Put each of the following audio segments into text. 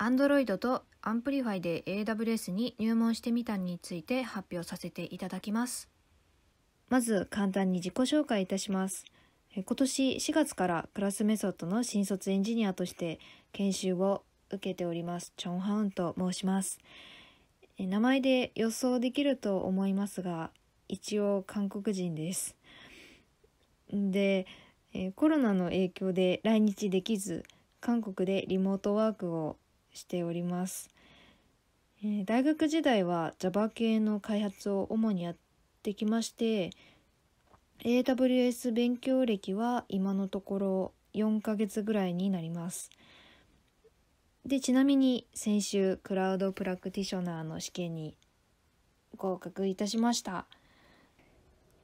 Android と Amplify で AWS に入門してみたについて発表させていただきます。まず簡単に自己紹介いたします。今年4月からクラスメソッドの新卒エンジニアとして研修を受けておりますチョンハウンと申します名前で予想できると思いますが一応韓国人ですでコロナの影響で来日できず韓国でリモートワークをしております、えー、大学時代は Java 系の開発を主にやってきまして AWS 勉強歴は今のところ4ヶ月ぐらいになりますでちなみに先週クラウドプラクティショナーの試験に合格いたしました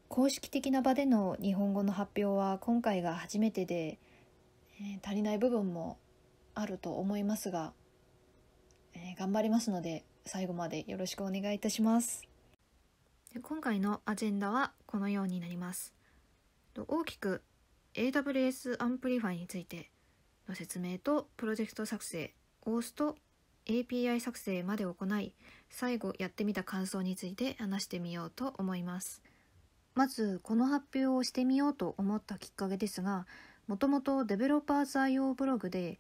公式的な場での日本語の発表は今回が初めてで、えー、足りない部分もあると思いますがえー、頑張りますので最後までよろしくお願いいたします今回のアジェンダはこのようになります大きく AWS アンプリファイについての説明とプロジェクト作成オースと API 作成まで行い最後やってみた感想について話してみようと思いますまずこの発表をしてみようと思ったきっかけですがもともとデベロッパーズ IO ブログで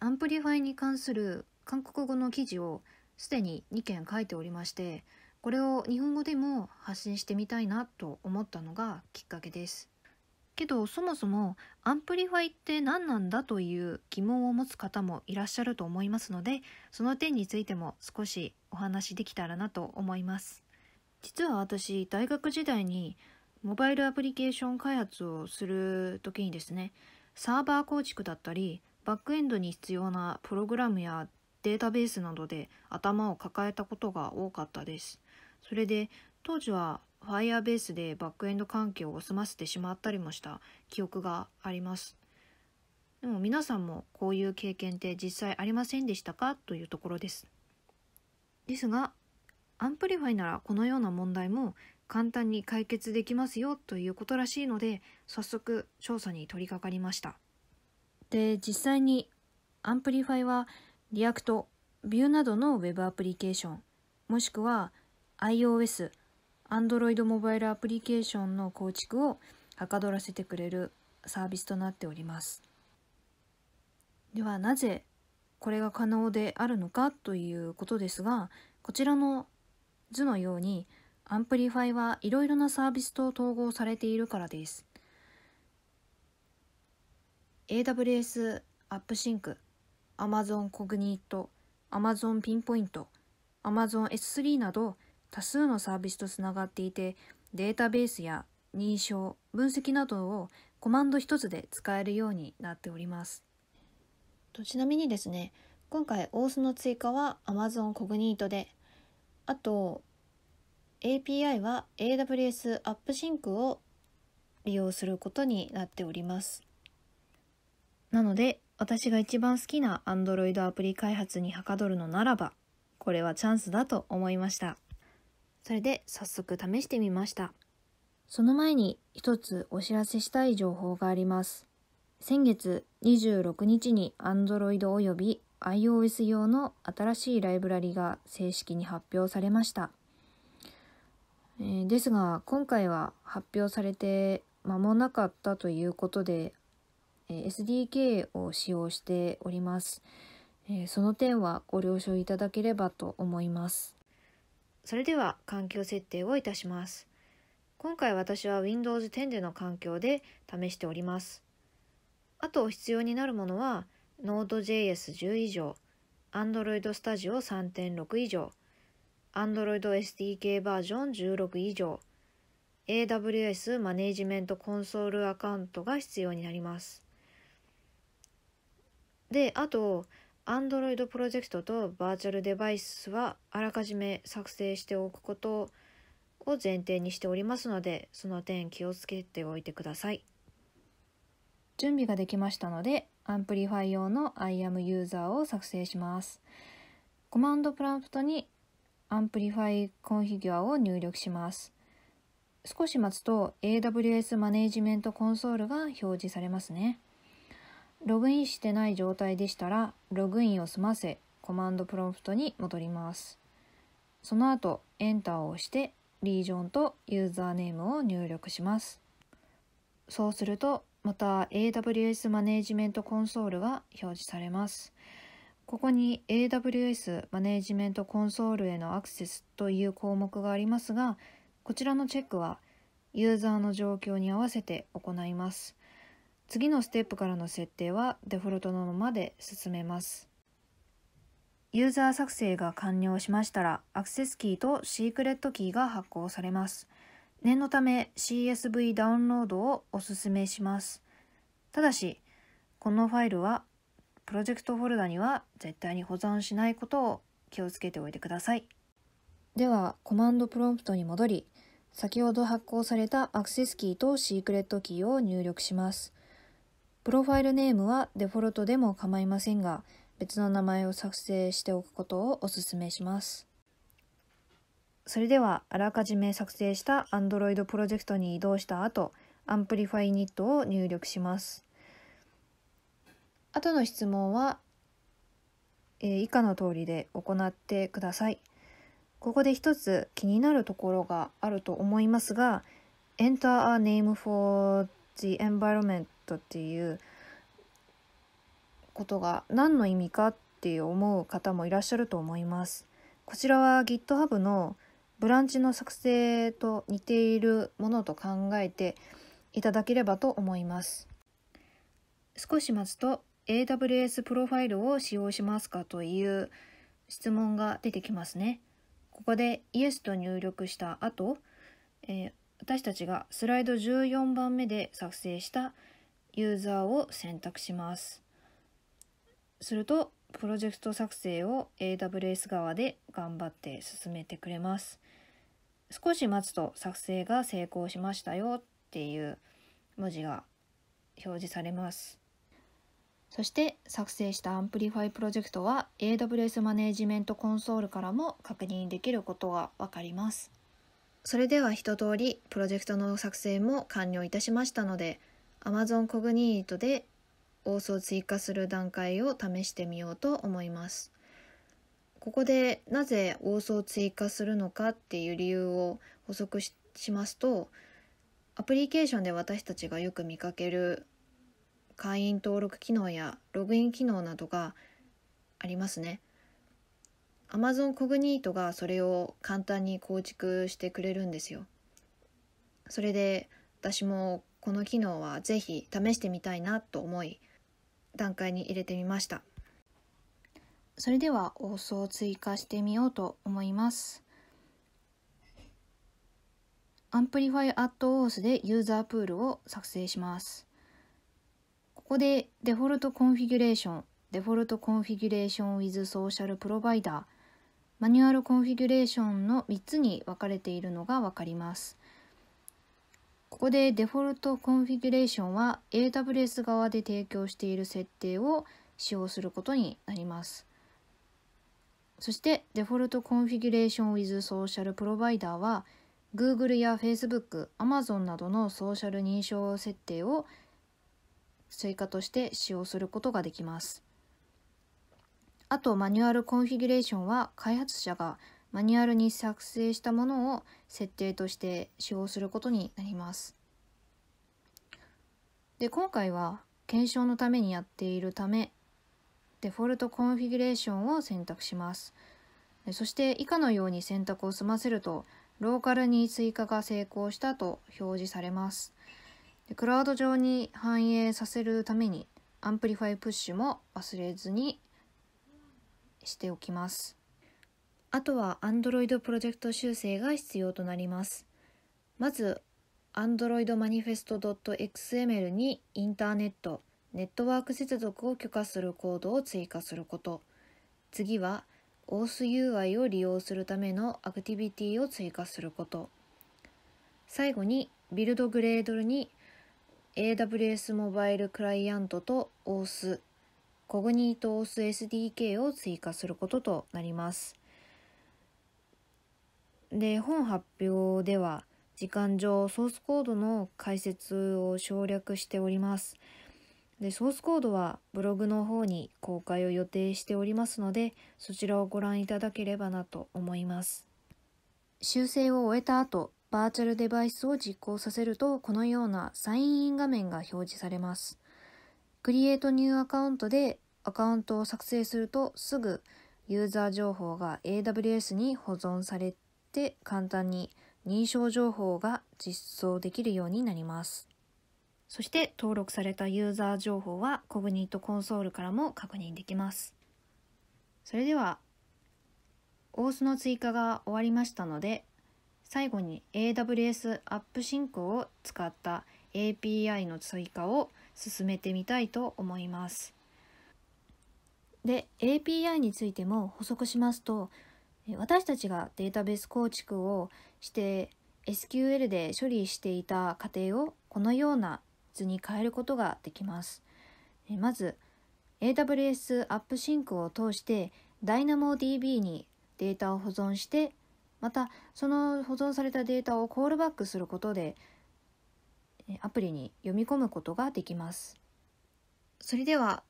アンプリファイに関する韓国語の記事をすでに2件書いておりましてこれを日本語でも発信してみたいなと思ったのがきっかけですけどそもそもアンプリファイって何なんだという疑問を持つ方もいらっしゃると思いますのでその点についても少しお話できたらなと思います実は私大学時代にモバイルアプリケーション開発をする時にですねサーバー構築だったりバックエンドに必要なプログラムやデータベースなどで頭を抱えたことが多かったです。それで当時は Firebase でバックエンド環境を済ませてしまったりもした記憶があります。でも皆さんもこういう経験って実際ありませんでしたかというところです。ですが、アンプリファイならこのような問題も簡単に解決できますよということらしいので、早速調査に取り掛かりました。で実際にアンプリファイはリアクト、ビューなどの Web アプリケーションもしくは iOS、Android モバイルアプリケーションの構築をはかどらせてくれるサービスとなっておりますではなぜこれが可能であるのかということですがこちらの図のようにアンプリファイはいろいろなサービスと統合されているからです AWS アップシンク Amazon コグニート Amazon ピンポイント Amazon S3 など多数のサービスとつながっていてデータベースや認証分析などをコマンド一つで使えるようになっておりますとちなみにですね今回オースの追加は Amazon コグニートであと API は AWS アップシンクを利用することになっておりますなので、私が一番好きな Android アプリ開発にはかどるのならば、これはチャンスだと思いました。それで早速試してみました。その前に一つお知らせしたい情報があります。先月26日に Android よび iOS 用の新しいライブラリが正式に発表されました。えー、ですが今回は発表されて間もなかったということで SDK を使用しております。その点はご了承いただければと思います。それでは環境設定をいたします。今回私は Windows 10での環境で試しております。あと必要になるものは Node.js10 以上、Android Studio 3.6以上、Android SDK バージョン16以上、AWS マネージメントコンソールアカウントが必要になります。であと Android プロジェクトとバーチャルデバイスはあらかじめ作成しておくことを前提にしておりますのでその点気をつけておいてください準備ができましたのでアンプリファイ用の IAM ユーザーを作成しますコマンドプランプトにアンプリファイコンフィギュアを入力します少し待つと AWS マネージメントコンソールが表示されますねログインしてない状態でしたら、ログインを済ませ、コマンドプロンプトに戻ります。その後、Enter を押して、リージョンとユーザーネームを入力します。そうすると、また AWS マネージメントコンソールが表示されます。ここに AWS マネージメントコンソールへのアクセスという項目がありますが、こちらのチェックはユーザーの状況に合わせて行います。次のステップからの設定はデフォルトのままで進めます。ユーザー作成が完了しましたら、アクセスキーとシークレットキーが発行されます。念のため CSV ダウンロードをお勧めします。ただし、このファイルはプロジェクトフォルダには絶対に保存しないことを気をつけておいてください。では、コマンドプロンプトに戻り、先ほど発行されたアクセスキーとシークレットキーを入力します。プロファイルネームはデフォルトでも構いませんが、別の名前を作成しておくことをお勧めします。それでは、あらかじめ作成した Android プロジェクトに移動した後、アンプリファイニットを入力します。後の質問は、えー、以下の通りで行ってください。ここで一つ気になるところがあると思いますが、Enter a name for the environment トっていうことが何の意味かって思う方もいらっしゃると思います。こちらは GitHub のブランチの作成と似ているものと考えていただければと思います。少し待つと AWS プロファイルを使用しますかという質問が出てきますね。ここで Yes と入力した後、えー、私たちがスライド14番目で作成したユーザーを選択します。すると、プロジェクト作成を AWS 側で頑張って進めてくれます。少し待つと作成が成功しましたよっていう文字が表示されます。そして作成したアンプリファイプロジェクトは AWS マネージメントコンソールからも確認できることがわかります。それでは一通りプロジェクトの作成も完了いたしましたので Amazon コグニートでオースを追加する段階を試してみようと思います。ここでなぜオースを追加するのかっていう理由を補足しますとアプリケーションで私たちがよく見かける会員登録機能やログイン機能などがありますね。Amazon コグニートがそれを簡単に構築してくれるんですよ。それで私もこの機能はぜひ試してみたいなと思い段階に入れてみましたそれでは放送を追加してみようと思いますアンプリファイアットオースでユーザープールを作成しますここでデフォルトコンフィギュレーションデフォルトコンフィギュレーション with ソーシャルプロバイダーマニュアルコンフィギュレーションの3つに分かれているのが分かりますここでデフォルトコンフィギュレーションは AWS 側で提供している設定を使用することになります。そしてデフォルトコンフィギュレーション with ソーシャルプロバイダーは Google や Facebook、Amazon などのソーシャル認証設定を追加として使用することができます。あとマニュアルコンフィギュレーションは開発者がマニュアルに作成したものを設定として使用することになります。で今回は検証のためにやっているためデフォルトコンフィギュレーションを選択します。そして以下のように選択を済ませるとローカルに追加が成功したと表示されます。クラウド上に反映させるためにアンプリファイプッシュも忘れずにしておきます。あとは Android プロジェクト修正が必要となります。まず androidmanifest.xml にインターネット、ネットワーク接続を許可するコードを追加すること。次は OSUI を利用するためのアクティビティを追加すること。最後にビルドグレードルに AWS モバイルクライアントと OS、コグニート OS SDK を追加することとなります。で本発表では時間上ソースコードの解説を省略しておりますでソースコードはブログの方に公開を予定しておりますのでそちらをご覧いただければなと思います修正を終えた後バーチャルデバイスを実行させるとこのようなサインイン画面が表示されますクリエイトニューアカウントでアカウントを作成するとすぐユーザー情報が AWS に保存されして簡単に認証情報が実装できるようになります。そして登録されたユーザー情報はコグニットコンソールからも確認できます。それでは、オースの追加が終わりましたので、最後に AWS アップシンクを使った API の追加を進めてみたいと思います。で、API についても補足しますと、私たちがデータベース構築をして SQL で処理していた過程をこのような図に変えることができます。まず AWS アップシンクを通して DynamoDB にデータを保存してまたその保存されたデータをコールバックすることでアプリに読み込むことができます。それでは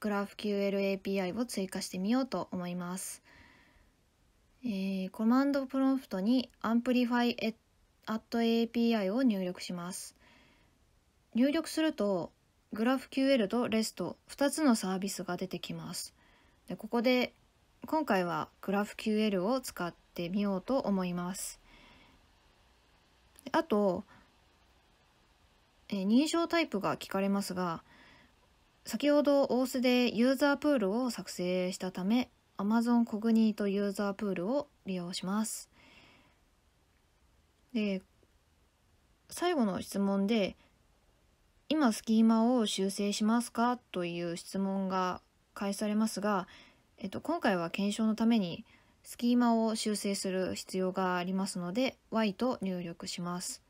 GraphQL API を追加してみようと思います。えー、コマンドプロンプトに amplify.api を入力します。入力すると GraphQL と REST 2つのサービスが出てきます。でここで今回は GraphQL を使ってみようと思います。あと、えー、認証タイプが聞かれますが先ほどオースでユーザープールを作成したため Amazon コグニートユーザープールを利用します。で、最後の質問で、今スキーマを修正しますかという質問が返されますが、えっと、今回は検証のためにスキーマを修正する必要がありますので Y と入力します。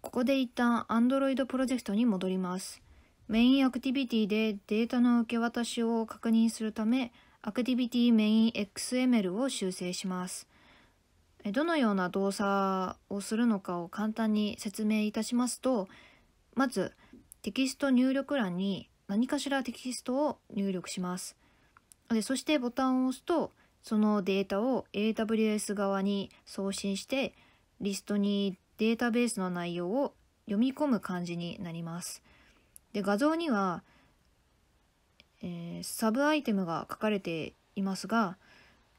ここで一旦 Android プロジェクトに戻ります。メインアクティビティでデータの受け渡しを確認するためアクティビティメイン XML を修正します。どのような動作をするのかを簡単に説明いたしますと、まずテキスト入力欄に何かしらテキストを入力します。でそしてボタンを押すと、そのデータを AWS 側に送信して、リストにデータベースの内容を読み込む感じになります。で画像にはえー、サブアイテムが書かれていますが、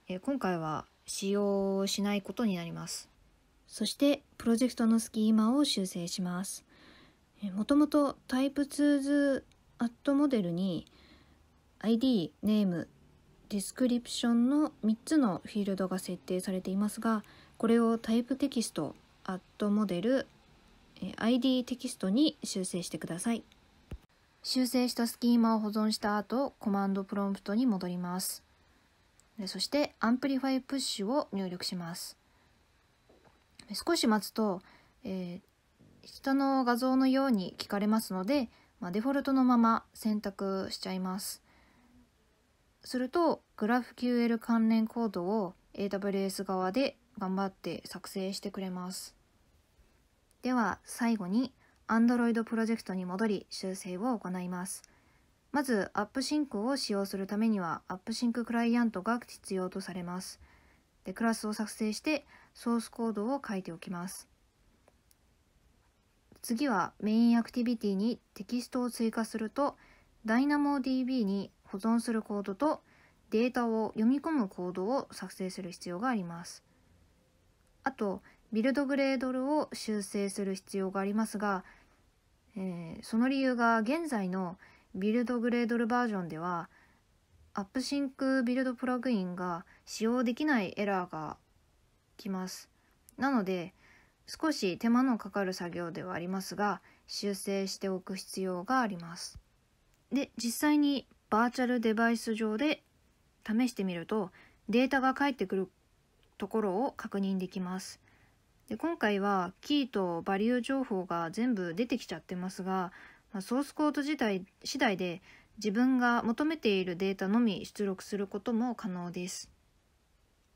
えー、今回は使用しないことになります。そしてプロジェクトのスキーマを修正します。えもともとタイプ 2s アットモデルに ID、ネーム、ディスクリプションの3つのフィールドが設定されていますが、これをタイプテキスト、アットモデル、ID テキストに修正してください。修正したスキーマを保存した後、コマンドプロンプトに戻ります。そして、アンプリファイプッシュを入力します。少し待つと、えー、下の画像のように聞かれますので、まあ、デフォルトのまま選択しちゃいます。すると、GraphQL 関連コードを AWS 側で頑張って作成してくれます。では最後に Android プロジェクトに戻り修正を行います。まず、アップシンクを使用するためには、アップシンククライアントが必要とされます。でクラスを作成して、ソースコードを書いておきます。次は、メインアクティビティにテキストを追加すると、DynamoDB に保存するコードと、データを読み込むコードを作成する必要があります。あと、ビルドグレードルを修正する必要がありますが、えー、その理由が現在のビルドグレードルバージョンではアップシンクビルドプラグインが使用できないエラーがきます。なので少し手間のかかる作業ではありますが修正しておく必要があります。で実際にバーチャルデバイス上で試してみるとデータが返ってくるところを確認できます。で今回はキーとバリュー情報が全部出てきちゃってますが、まあ、ソースコード自体次第で自分が求めているデータのみ出力することも可能です。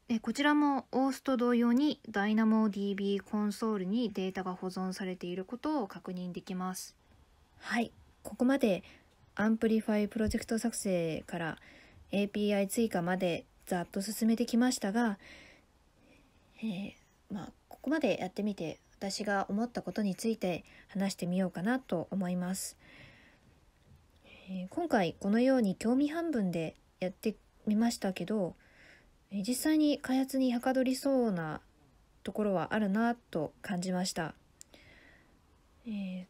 でこちらもオースと同様に DynamoDB コンソールにデータが保存されていることを確認できます。はい、ここまでアンプリファイプロジェクト作成から API 追加までざっと進めてきましたが、えー、まあこまでやってみて私が思ったことについて話してみようかなと思います。えー、今回このように興味半分でやってみましたけど、えー、実際に開発にはかどりそうなところはあるなと感じました。えー、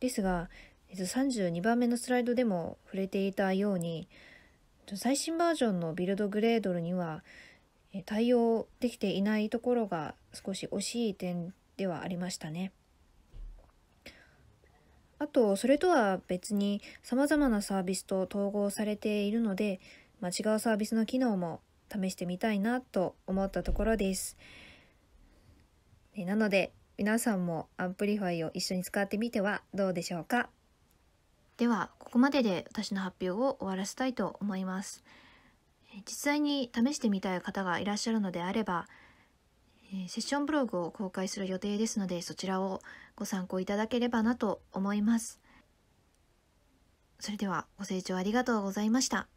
ですが、え32番目のスライドでも触れていたように最新バージョンのビルドグレードルには対応できていないところが少し惜しい点ではありましたね。あとそれとは別にさまざまなサービスと統合されているので、まあ、違うサービスの機能も試してみたいなと思ったところです。なので皆さんもアンプリファイを一緒に使ってみてはどうでしょうかではここまでで私の発表を終わらせたいと思います。実際に試してみたい方がいらっしゃるのであれば、セッションブログを公開する予定ですので、そちらをご参考いただければなと思います。それではご清聴ありがとうございました。